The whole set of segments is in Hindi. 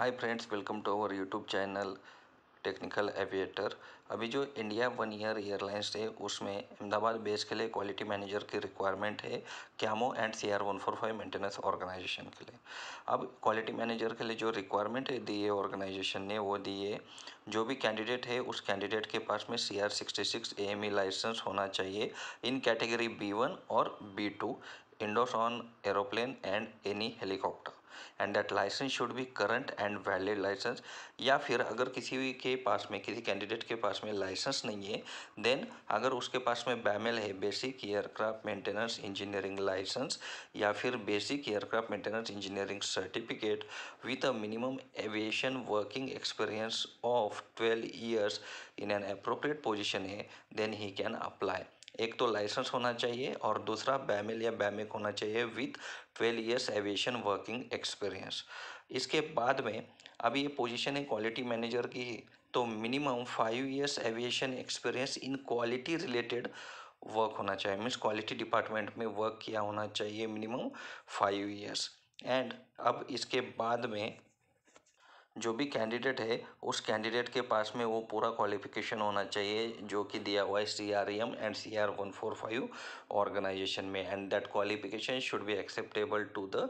hi friends welcome to our YouTube channel technical aviator अभी जो इंडिया वन ईयर एयरलाइंस है उसमें अहमदाबाद बेस के लिए क्वालिटी मैनेजर की रिक्वायरमेंट है CAMO and C R one four five maintenance organisation के लिए अब क्वालिटी मैनेजर के लिए जो रिक्वायरमेंट है दी है ऑर्गेनाइजेशन ने वो दी है जो भी कैंडिडेट है उस कैंडिडेट के पास में C R sixty six A M E licence होना चाहिए इन कैटेगरी बी वन और B two endorse on aeroplane and any helicopter and that licence should be current and valid licence या फिर अगर किसी के पास में किसी कैंडिडेट के पास में लाइसेंस नहीं है देन अगर उसके पास में बैमेल है basic aircraft maintenance engineering licence या फिर basic aircraft maintenance engineering certificate with a minimum aviation working experience of twelve years in an appropriate position है देन ही कैन अप्लाई एक तो लाइसेंस होना चाहिए और दूसरा बैमिल या बैमिक होना चाहिए with twelve years aviation working experience इसके बाद में अब ये पोजीशन है क्वालिटी मैनेजर की ही तो minimum five years aviation experience in quality related work होना चाहिए मीन्स क्वालिटी डिपार्टमेंट में वर्क किया होना चाहिए मिनिमम फाइव ईयर्स एंड अब इसके बाद में जो भी कैंडिडेट है उस कैंडिडेट के पास में वो पूरा क्वालिफिकेशन होना चाहिए जो कि दिया हुआ है C R M and C R one four five organisation में and that qualification should be acceptable to the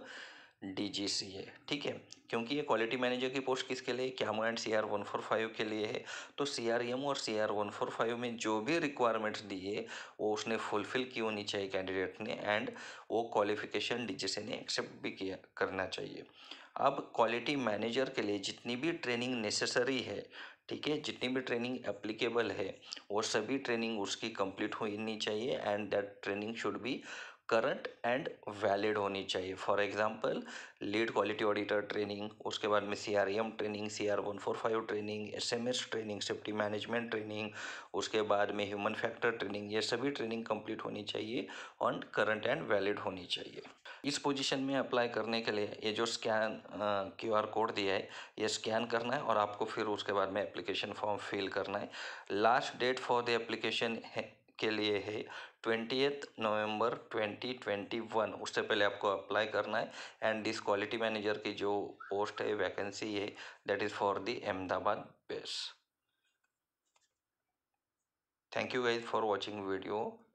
DGCA ठीक है क्योंकि ये क्वालिटी मैनेजर की पोस्ट किसके लिए CAMO and C R one four five के लिए है तो सी आर एम और C R one four five में जो भी रिक्वायरमेंट्स दिए वो उसने फुलफिल की होनी चाहिए कैंडिडेट ने एंड वो क्वालिफिकेशन सी ने एक्सेप्ट भी किया करना चाहिए अब क्वालिटी मैनेजर के लिए जितनी भी ट्रेनिंग नेसेसरी है ठीक है जितनी भी ट्रेनिंग एप्लीकेबल है वो सभी ट्रेनिंग उसकी कंप्लीट होनी चाहिए and that training should be current and valid होनी चाहिए for example lead quality auditor training उसके बाद में C e training C R one four five training S training safety management training उसके बाद में ह्यूमन फैक्टर ट्रेनिंग ये सभी ट्रेनिंग कंप्लीट होनी चाहिए ऑन करंट एंड वैलिड होनी चाहिए इस पोजीशन में अप्लाई करने के लिए ये जो स्कैन क्यू आर कोड दिया है ये स्कैन करना है और आपको फिर उसके बाद में एप्लीकेशन फॉर्म फिल करना है last date for the application है के लिए है ट्वेंटीएथ नवंबर 2021 उससे पहले आपको अप्लाई करना है एंड दिस क्वालिटी मैनेजर की जो पोस्ट है वैकेंसी है that is for the Ahmedabad base thank you guys for watching video